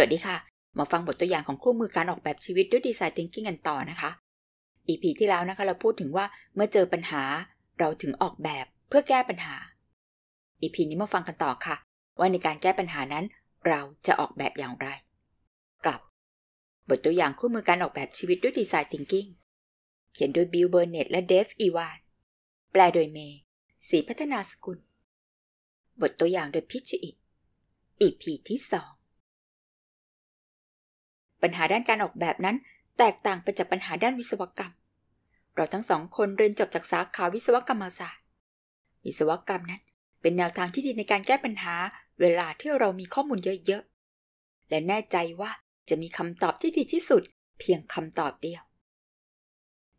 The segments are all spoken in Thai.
สวัสดีค่ะ มาฟังบทตัวอย่างของคู่มือการออกแบบชีวิตด้วยดีไซน์ thinking กันต่อนะคะ EP ที่แล้วนะคะเราพูดถึงว่า เมื่อเจอปัญหาเราถึงออกแบบเพื่อแก้ปัญหา EP นี้มาฟังกันต่อค่ะว่าในการแก้ปัญหานั้น เราจะออกแบบอย่างไร กับ บทตัวอย่างคู่มือการออกแบบชีวิตด้วยดีไซน์ thinking เขียนโดยบิลเบอร์เนตและเดฟอีวานแปลโดยเมย์สีพัฒนาสกุล บทตัวอย่างโดยพิชิอิ EP ที่สองปัญหาด้านการออกแบบนั้นแตกต่างไปจากปัญหาด้านวิศวกรรม เราทั้งสองคนเรียนจบจากสาขาวิศวกรรมศาสตร์ วิศวกรรมนั้นเป็นแนวทางที่ดีในการแก้ปัญหาเวลาที่เรามีข้อมูลเยอะๆ และแน่ใจว่าจะมีคำตอบที่ดีที่สุดเพียงคำตอบเดียว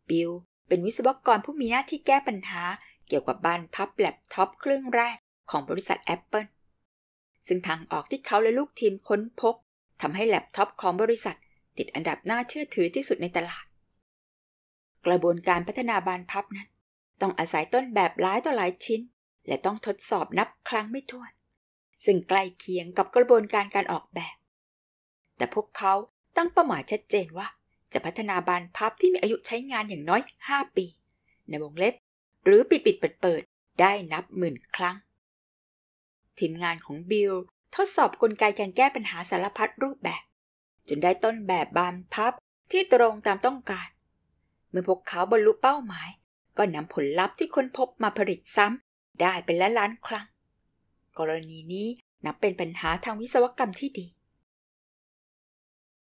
บิลเป็นวิศวกรผู้มีหน้าที่แก้ปัญหาเกี่ยวกับบานพับแล็บท็อปเครื่องแรกของบริษัท Apple ซึ่งทางออกที่เขาและลูกทีมค้นพบทำให้แล็ปท็อปของบริษัท ติดอันดับน่าเชื่อถือที่สุดในตลาด กระบวนการพัฒนาบานพับนั้น ต้องอาศัยต้นแบบหลายต่อหลายชิ้น และต้องทดสอบนับครั้งไม่ถ้วน ซึ่งใกล้เคียงกับกระบวนการการออกแบบ แต่พวกเขาตั้งเป้าหมายชัดเจนว่า จะพัฒนาบานพับที่มีอายุใช้งานอย่างน้อย 5 ปี ในวงเล็บ หรือปิดปิดเปิดเปิดได้นับหมื่นครั้ง ทีมงานของบิลทดสอบกลไกการแก้ปัญหาสารพัดรูปแบบจนได้ต้นแบบบานพับที่ตรงตามต้องการ เมื่อพวกเขาบรรลุเป้าหมาย ก็นำผลลัพธ์ที่ค้นพบมาผลิตซ้ำได้เป็นล้านล้านครั้งกรณีนี้นับเป็นปัญหาทางวิศวกรรมที่ดี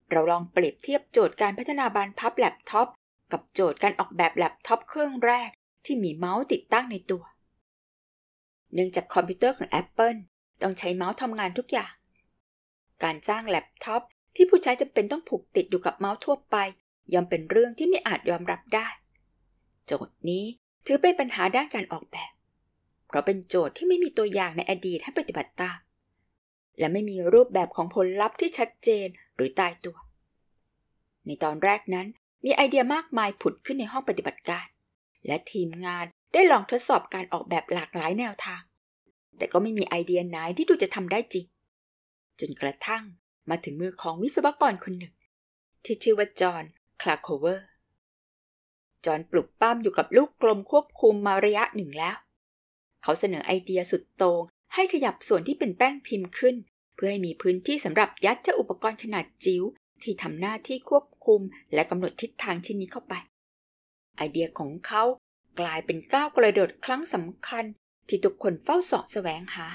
เราลองเปรียบเทียบโจทย์การพัฒนาบานพับแล็ปท็อปกับโจทย์การออกแบบแล็ปท็อปเครื่องแรกที่มีเมาส์ติดตั้งในตัว เนื่องจากคอมพิวเตอร์ของ Apple ต้องใช้เมาส์ทำงานทุกอย่าง การจ้างแล็ปท็อปที่ผู้ใช้จำเป็นต้องผูกติดอยู่กับเมาส์ทั่วไป ย่อมเป็นเรื่องที่ไม่อาจยอมรับได้ โจทย์นี้ถือเป็นปัญหาด้านการออกแบบ เพราะเป็นโจทย์ที่ไม่มีตัวอย่างในอดีตให้ปฏิบัติตาม และไม่มีรูปแบบของผลลัพธ์ที่ชัดเจนหรือตายตัว ในตอนแรกนั้นมีไอเดียมากมายผุดขึ้นในห้องปฏิบัติการ และทีมงานได้ลองทดสอบการออกแบบหลากหลายแนวทางแต่ก็ไม่มีไอเดียไหนที่ดูจะทำได้จริง จนกระทั่งมาถึงมือของวิศวกรคนหนึ่ง ที่ชื่อว่า จอห์น คลาโคเวอร์ จอห์นปลุกปั้มอยู่กับลูกกลมควบคุมมาระยะหนึ่งแล้ว เขาเสนอไอเดียสุดโตง่งให้ขยับส่วนที่เป็นแป้นพิมพ์ขึ้น เพื่อให้มีพื้นที่สำหรับยัดเจ้าอุปกรณ์ขนาดจิ๋วที่ทำหน้าที่ควบคุมและกำหนดทิศทางชิ้นนี้เข้าไป ไอเดียของเขากลายเป็นก้าวกระโดดครั้งสำคัญที่ทุกคนเฝ้าสอะแสวงหา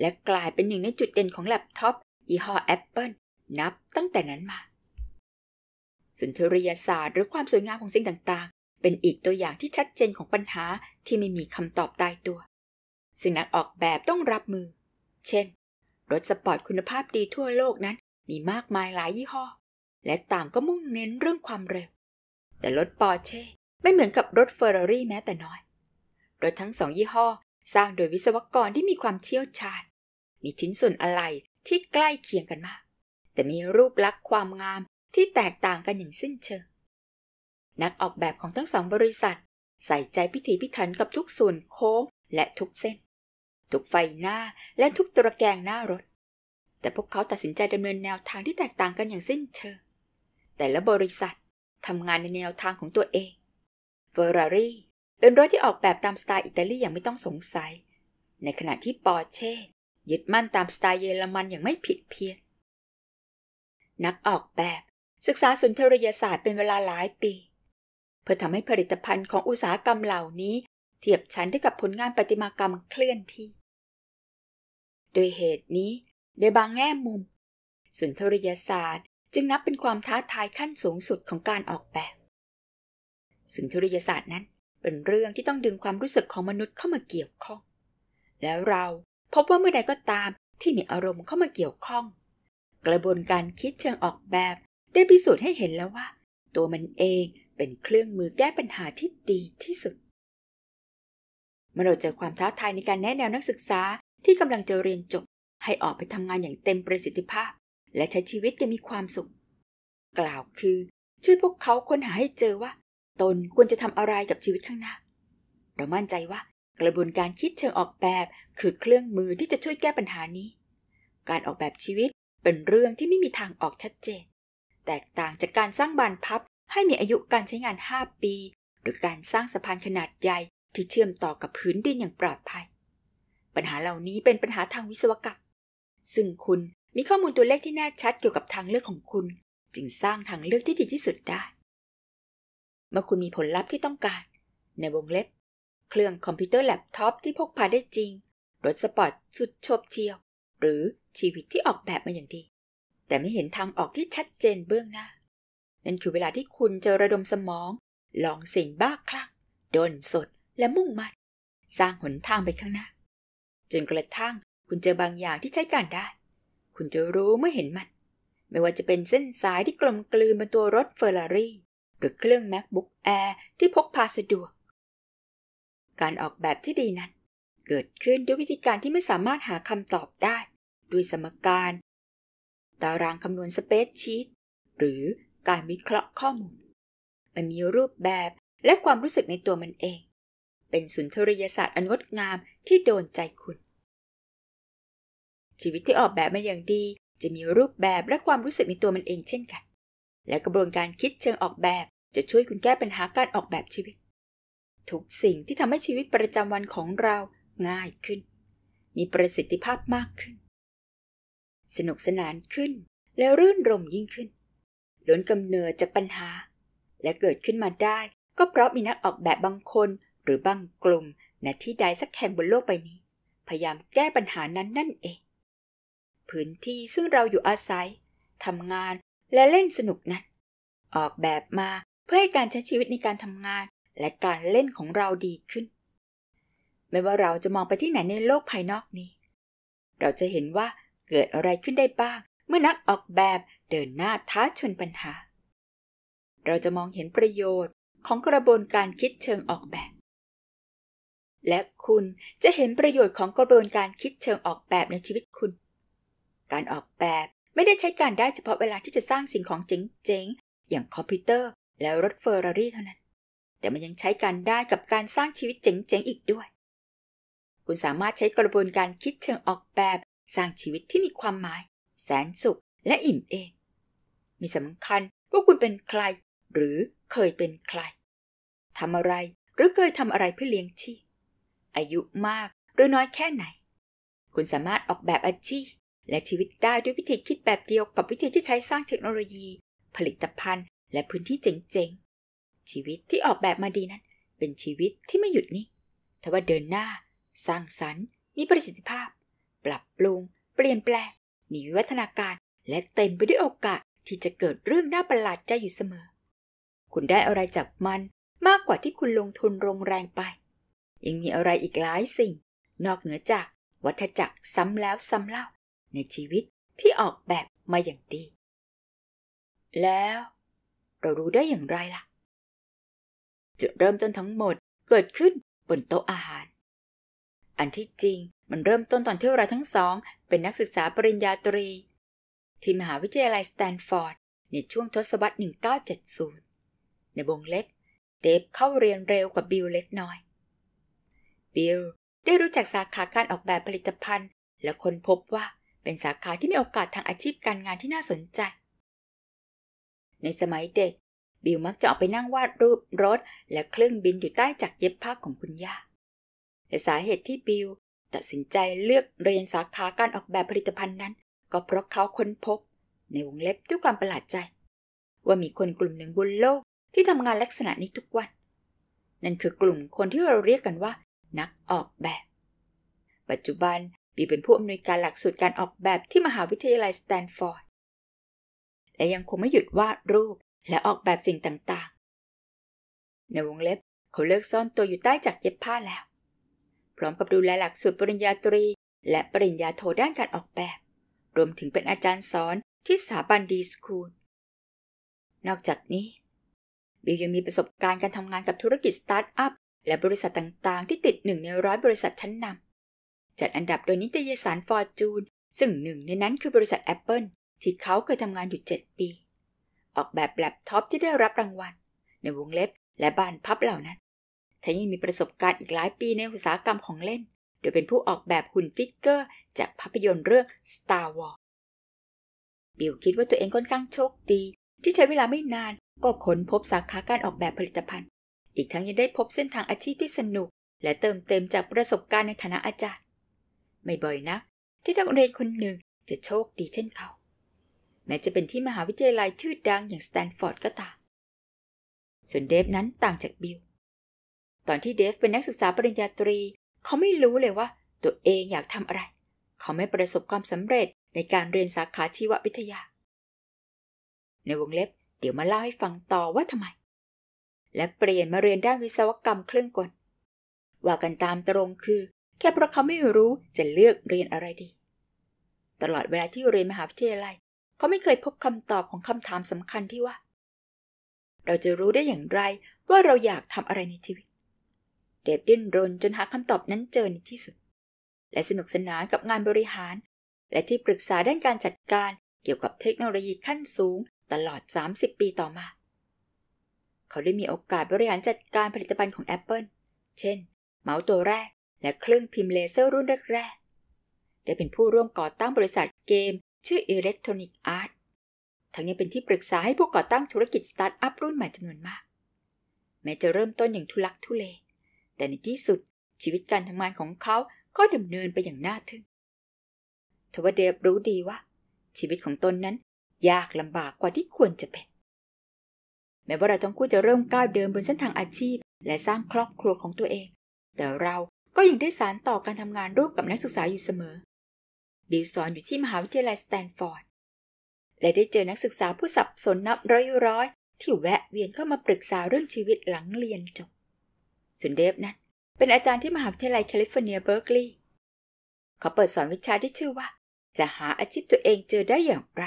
และกลายเป็นหนึ่งในจุดเด่นของแล็ปท็อปยี่ห้อ Apple นับตั้งแต่นั้นมา สุนทรียศาสตร์หรือความสวยงามของสิ่งต่างๆ เป็นอีกตัวอย่างที่ชัดเจนของปัญหาที่ไม่มีคำตอบตายตัว ซึ่งนักออกแบบต้องรับมือ เช่น รถสปอร์ตคุณภาพดีทั่วโลกนั้นมีมากมายหลายยี่ห้อ และต่างก็มุ่งเน้นเรื่องความเร็ว แต่รถปอร์เช่ไม่เหมือนกับรถเฟอร์รารี่แม้แต่น้อยรถทั้งสองยี่ห้อสร้างโดยวิศวกรที่มีความเชี่ยวชาญ มีชิ้นส่วนอะไรที่ใกล้เคียงกันมาก แต่มีรูปลักษณ์ความงามที่แตกต่างกันอย่างสิ้นเชิง นักออกแบบของทั้งสองบริษัท ใส่ใจพิถีพิถันกับทุกส่วนโค้งและทุกเส้น ทุกไฟหน้าและทุกตระแกงหน้ารถ แต่พวกเขาตัดสินใจดำเนินแนวทางที่แตกต่างกันอย่างสิ้นเชิง แต่ละบริษัททำงานในแนวทางของตัวเองเฟอร์รารี่เป็นรถที่ออกแบบตามสไตล์อิตาลีอย่างไม่ต้องสงสัย ในขณะที่ปอร์เช่ยึดมั่นตามสไตล์เยอรมันอย่างไม่ผิดเพี้ยน นักออกแบบศึกษาสุนทรียศาสตร์เป็นเวลาหลายปี เพื่อทำให้ผลิตภัณฑ์ของอุตสาหกรรมเหล่านี้เทียบชั้นได้กับผลงานประติมากรรมเคลื่อนที่ โดยเหตุนี้ในบางแง่มุม สุนทรียศาสตร์จึงนับเป็นความท้าทายขั้นสูงสุดของการออกแบบ สุนทรียศาสตร์นั้นเป็นเรื่องที่ต้องดึงความรู้สึกของมนุษย์เข้ามาเกี่ยวข้อง แล้วเราพบว่าเมื่อใดก็ตามที่มีอารมณ์เข้ามาเกี่ยวข้อง กระบวนการคิดเชิงออกแบบได้พิสูจน์ให้เห็นแล้วว่า ตัวมันเองเป็นเครื่องมือแก้ปัญหาที่ดีที่สุดมโนเเจอความท้าทายในการแนะแนวนักศึกษาที่กำลังจะเรียนจบ ให้ออกไปทำงานอย่างเต็มประสิทธิภาพ และใช้ชีวิตอย่างมีความสุข กล่าวคือช่วยพวกเขาค้นหาให้เจอว่าตนควรจะทำอะไรกับชีวิตข้างหน้า เรามั่นใจว่ากระบวนการคิดเชิงออกแบบคือเครื่องมือที่จะช่วยแก้ปัญหานี้ การออกแบบชีวิตเป็นเรื่องที่ไม่มีทางออกชัดเจน แตกต่างจากการสร้างบานพับให้มีอายุการใช้งาน 5 ปี หรือการสร้างสะพานขนาดใหญ่ ที่เชื่อมต่อกับพื้นดินอย่างปลอดภัย ปัญหาเหล่านี้เป็นปัญหาทางวิศวกรรมซึ่งคุณมีข้อมูลตัวเลขที่แน่ชัดเกี่ยวกับทางเลือกของคุณ จึงสร้างทางเลือกที่ดีที่สุดได้เมื่อคุณมีผลลัพธ์ที่ต้องการ ในวงเล็บ เครื่องคอมพิวเตอร์แล็ปท็อปที่พกพาได้จริง รถสปอร์ตสุดโชบเชี่ยว หรือชีวิตที่ออกแบบมาอย่างดี แต่ไม่เห็นทางออกที่ชัดเจนเบื้องหน้า นั่นคือเวลาที่คุณจะระดมสมอง ลองสิ่งบ้าคลั่งดนสดและมุ่งมั่น สร้างหนทางไปข้างหน้า จนกระทั่งคุณเจอบางอย่างที่ใช้การได้ คุณจะรู้เมื่อเห็นมัน ไม่ว่าจะเป็นเส้นสายที่กลมกลืนบนตัวรถเฟอร์รารี่หรือเครื่อง MacBook Air ที่พกพาสะดวก การออกแบบที่ดีนั้น เกิดขึ้นด้วยวิธีการที่ไม่สามารถหาคำตอบได้ ด้วยสมการ ตารางคำนวณสเปซชีต หรือการวิเคราะห์ข้อมูล มันมีรูปแบบและความรู้สึกในตัวมันเอง เป็นสุนทรียศาสตร์อันงดงามที่โดนใจคุณ ชีวิตที่ออกแบบมาอย่างดีจะมีรูปแบบและความรู้สึกในตัวมันเองเช่นกันและกระบวนการคิดเชิงออกแบบ จะช่วยคุณแก้ปัญหาการออกแบบชีวิตทุกสิ่งที่ทำให้ชีวิตประจำวันของเราง่ายขึ้น มีประสิทธิภาพมากขึ้น สนุกสนานขึ้น แล้วรื่นรมยิ่งขึ้นล้นกำเนิดจากปัญหา และเกิดขึ้นมาได้ก็เพราะมีนักออกแบบบางคนหรือบางกลุ่มณที่ใดสักแห่งบนโลกใบนี้ พยายามแก้ปัญหานั้นนั่นเอง พื้นที่ซึ่งเราอยู่อาศัยทำงานและเล่นสนุกนั้น ออกแบบมาเพื่อให้การใช้ชีวิตในการทำงานและการเล่นของเราดีขึ้น ไม่ว่าเราจะมองไปที่ไหนในโลกภายนอกนี้ เราจะเห็นว่าเกิดอะไรขึ้นได้บ้าง เมื่อนักออกแบบเดินหน้าท้าชนปัญหา เราจะมองเห็นประโยชน์ของกระบวนการคิดเชิงออกแบบ และคุณจะเห็นประโยชน์ของกระบวนการคิดเชิงออกแบบในชีวิตคุณ การออกแบบไม่ได้ใช้การได้เฉพาะเวลาที่จะสร้างสิ่งของเจ๋งๆ อย่างคอมพิวเตอร์ และรถเฟอร์รารี่เท่านั้น แต่มันยังใช้การได้กับการสร้างชีวิตเจ๋งๆ อีกด้วย คุณสามารถใช้กระบวนการคิดเชิงออกแบบ สร้างชีวิตที่มีความหมาย แสนสุขและอิ่มเอมมีสำคัญว่าคุณเป็นใคร หรือเคยเป็นใครทำอะไรหรือเคยทำอะไรเพื่อเลี้ยงชีพ อายุมากหรือน้อยแค่ไหน คุณสามารถออกแบบอาชีพและชีวิตได้ด้วยวิธีคิดแบบเดียวกับวิธีที่ใช้สร้างเทคโนโลยี ผลิตภัณฑ์ และพื้นที่เจ๋งๆ ชีวิตที่ออกแบบมาดีนั้น เป็นชีวิตที่ไม่หยุดนิ่ง ทว่าเดินหน้า สร้างสรรค์ มีประสิทธิภาพ ปรับปรุง เปลี่ยนแปลง มีวิวัฒนาการ และเต็มไปด้วยโอกาสที่จะเกิดเรื่องน่าประหลาดใจอยู่เสมอ คุณได้อะไรจากมันมากกว่าที่คุณลงทุนลงแรงไป ยังมีอะไรอีกหลายสิ่ง นอกเหนือจาก วัฏจักรซ้ำแล้วซ้ำเล่าในชีวิตที่ออกแบบมาอย่างดี แล้วเรารู้ได้อย่างไรล่ะ จุดเริ่มต้นทั้งหมดเกิดขึ้นบนโต๊ะอาหาร อันที่จริงมันเริ่มต้นตอนที่เราทั้งสอง เป็นนักศึกษาปริญญาตรี ที่มหาวิทยาลัยสแตนฟอร์ด ในช่วงทศวรรษ 1970 ในวงเล็บเดฟเข้าเรียนเร็วกว่าบิลเล็กน้อย บิลได้รู้จักสาขาการออกแบบผลิตภัณฑ์และคนพบว่าเป็นสาขาที่มีโอกาสทางอาชีพการงานที่น่าสนใจ ในสมัยเด็ก บิวมักจะออกไปนั่งวาดรูปรถและเครื่องบินอยู่ใต้จักรเย็บผ้าของคุณย่าแต่สาเหตุที่บิว ตัดสินใจเลือกเรียนสาขาการออกแบบผลิตภัณฑ์นั้น ก็เพราะเขาค้นพบ ในวงเล็บด้วยความประหลาดใจ ว่ามีคนกลุ่มหนึ่งบนโลกที่ทำงานลักษณะนี้ทุกวัน นั่นคือกลุ่มคนที่เราเรียกกันว่า นักออกแบบ ปัจจุบันบิวเป็นผู้อำนวยการหลักสูตรการออกแบบที่มหาวิทยาลัยสแตนฟอร์ด และยังคงไม่หยุดวาดรูปและออกแบบสิ่งต่างๆ ในวงเล็บเขาเลิกซ่อนตัวอยู่ใต้จักรเย็บผ้าแล้ว พร้อมกับดูแลหลักสูตรปริญญาตรีและปริญญาโทด้านการออกแบบ รวมถึงเป็นอาจารย์สอนที่สถาบันดีสคูล นอกจากนี้บิวยังมีประสบการณ์การทำงานกับธุรกิจสตาร์ทอัพและบริษัทต่างๆ ที่ติดหนึ่งในร้อยบริษัทชั้นนำจัดอันดับโดยนิตยสารฟอร์จูนซึ่งหนึ่งในนั้นคือบริษัท Apple ที่เขาเคยทำงานอยู่ 7 ปี ออกแบบแล็ปท็อปที่ได้รับรางวัล ในวงเล็บและบ้านพับเหล่านั้นแถมยังมีประสบการณ์อีกหลายปีในอุตสาหกรรมของเล่น โดยเป็นผู้ออกแบบหุ่นฟิกเกอร์ จากภาพยนตร์เรื่อง Star Wars บิลคิดว่าตัวเองค่อนข้างโชคดีที่ใช้เวลาไม่นานก็ค้นพบสาขาการออกแบบผลิตภัณฑ์ อีกทั้งยังได้พบเส้นทางอาชีพที่สนุก และเติมเต็มจากประสบการณ์ในฐานะอาจารย์ไม่บ่อยนะ ที่นักเรียนคนหนึ่งจะโชคดีเช่นเขา แม้จะเป็นที่มหาวิทยาลัยชื่อดัง อย่างสแตนฟอร์ดก็ตาม ส่วนเดฟนั้นต่างจากบิลตอนที่เดฟเป็นนักศึกษาปริญญาตรี เขาไม่รู้เลยว่าตัวเองอยากทำอะไร เขาไม่ประสบความสำเร็จในการเรียนสาขาชีววิทยา ในวงเล็บเดี๋ยวมาเล่าให้ฟังต่อว่าทำไม และเปลี่ยนมาเรียนด้านวิศวกรรมเครื่องกลว่ากันตามตรงคือแค่เพราะเขาไม่รู้จะเลือกเรียนอะไรดี ตลอดเวลาที่เรียนมหาวิทยาลัยเขาไม่เคยพบคำตอบของคำถามสำคัญที่ว่า เราจะรู้ได้อย่างไรว่าเราอยากทำอะไรในชีวิต เดบดิ้นรนจนหาคำตอบนั้นเจอในที่สุด และสนุกสนานกับงานบริหาร และที่ปรึกษาด้านการจัดการเกี่ยวกับเทคโนโลยีขั้นสูงตลอด 30 ปีต่อมา เขาได้มีโอกาสบริหารจัดการผลิตภัณฑ์ของ Apple เช่น เมาส์ตัวแรกและเครื่องพิมพ์เลเซอร์รุ่นแรกๆ ได้เป็นผู้ร่วมก่อตั้งบริษัทเกมชื่อ Electronic a r t ตทั้งยังเป็นที่ปรึกษาให้ผู้ก่อตั้งธุรกิจ สตาร์ทอัพรุ่นใหม่จำนวนมาก แม้จะเริ่มต้นอย่างทุลักทุเล แต่ในที่สุดชีวิตการทำงานของเขาก็ดำเนินไปอย่างน่าทึ่ง ทว่าเดบรู้ดีว่าชีวิตของตนนั้นยากลำบากกว่าที่ควรจะเป็น แม้ว่าเราทั้งคู่จะเริ่มก้าวเดินบนเส้นทางอาชีพ และสร้างครอบครัวของตัวเอง แต่เราก็ยังได้สารต่อการทำงานร่วมกับนักศึกษาอยู่เสมอบิลสอนอยู่ที่มหาวิทยาลัยสแตนฟอร์ด และได้เจอนักศึกษาผู้สับสนนับร้อยร้อยที่แวะเวียนเข้ามาปรึกษาเรื่องชีวิตหลังเรียนจบ ส่วนเดฟนั้นเป็นอาจารย์ที่มหาวิทยาลัยแคลิฟอร์เนียเบิร์กลีย์เขาเปิดสอนวิชาที่ชื่อว่า จะหาอาชีพตัวเองเจอได้อย่างไร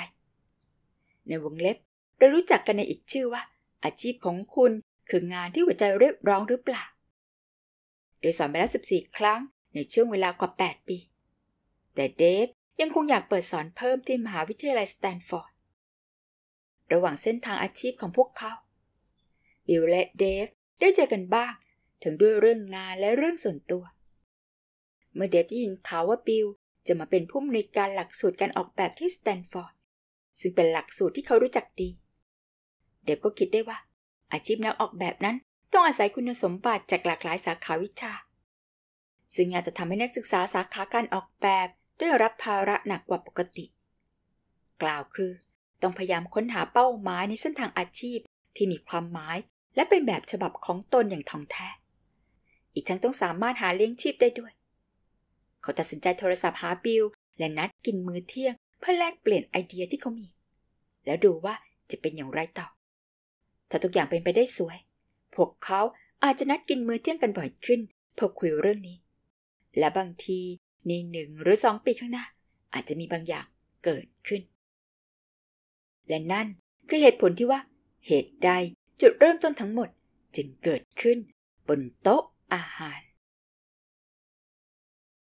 ในวงเล็บเรารู้จักกันในอีกชื่อว่า อาชีพของคุณคืองานที่หัวใจเรียกร้องหรือเปล่าโดยสอนไปแล้ว 14 ครั้งในช่วงเวลากว่า 8 ปี แต่เดฟยังคงอยากเปิดสอนเพิ่มที่มหาวิทยาลัยสแตนฟอร์ด ระหว่างเส้นทางอาชีพของพวกเขา บิลและเดฟได้เจอกันบ้าง ถึงด้วยเรื่องงานและเรื่องส่วนตัว เมื่อเดฟได้ยินข่าวว่าบิล จะมาเป็นผู้มนุยการหลักสูตรการออกแบบที่สแตนฟอร์ด ซึ่งเป็นหลักสูตรที่เขารู้จักดี เดฟก็คิดได้ว่า อาชีพนักออกแบบนั้นต้องอาศัยคุณสมบัติจากหลากหลายสาขาวิชา ซึ่งอาจจะทำให้นักศึกษาสาขาการออกแบบได้รับภาระหนักกว่าปกติ กล่าวคือ ต้องพยายามค้นหาเป้าหมายในเส้นทางอาชีพที่มีความหมายและเป็นแบบฉบับของตนอย่างท่องแท้ อีกทั้งต้องสามารถหาเลี้ยงชีพได้ด้วย เขาตัดสินใจโทรศัพท์หาบิลและนัดกินมื้อเที่ยง เพื่อแลกเปลี่ยนไอเดียที่เขามี แล้วดูว่าจะเป็นอย่างไรต่อ ถ้าทุกอย่างเป็นไปได้สวยพวกเขาอาจจะนัดกินมื้อเที่ยงกันบ่อยขึ้นเพื่อคุยเรื่องนี้ และบางทีในหนึ่งหรือสองปีข้างหน้าอาจจะมีบางอย่างเกิดขึ้น และนั่นคือเหตุผลที่ว่าเหตุใดจุดเริ่มต้นทั้งหมดจึงเกิดขึ้นบนโต๊ะอาหาร